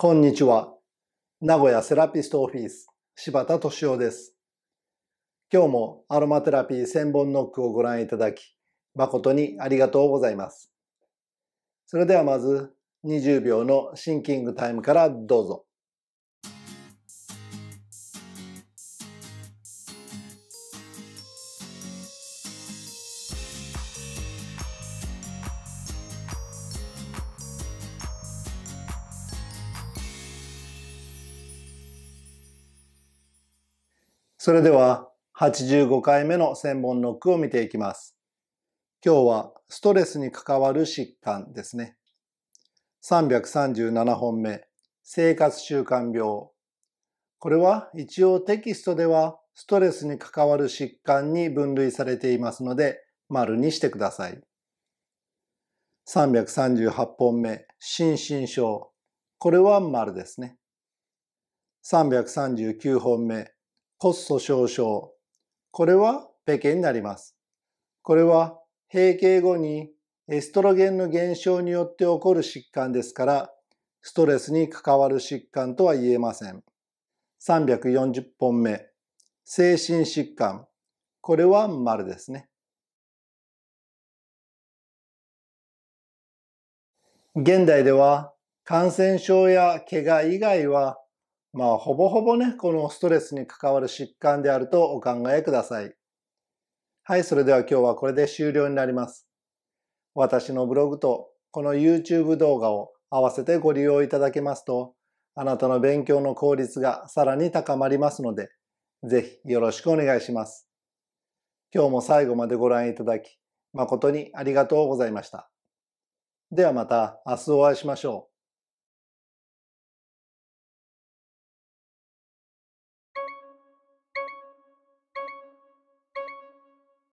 こんにちは。名古屋セラピストオフィス、柴田敏夫です。今日もアロマテラピー1000本ノックをご覧いただき、誠にありがとうございます。それではまず、20秒のシンキングタイムからどうぞ。それでは85回目の専門の句を見ていきます。今日はストレスに関わる疾患ですね。337本目、生活習慣病。これは一応テキストではストレスに関わる疾患に分類されていますので、丸にしてください。338本目、心身症。これは丸ですね。339本目、骨粗鬆症。これはペケになります。これは閉経後にエストロゲンの減少によって起こる疾患ですから、ストレスに関わる疾患とは言えません。340本目。精神疾患。これは丸ですね。現代では感染症や怪我以外はまあ、ほぼほぼね、このストレスに関わる疾患であるとお考えください。はい、それでは今日はこれで終了になります。私のブログとこの YouTube 動画を合わせてご利用いただけますと、あなたの勉強の効率がさらに高まりますので、ぜひよろしくお願いします。今日も最後までご覧いただき、誠にありがとうございました。ではまた明日お会いしましょう。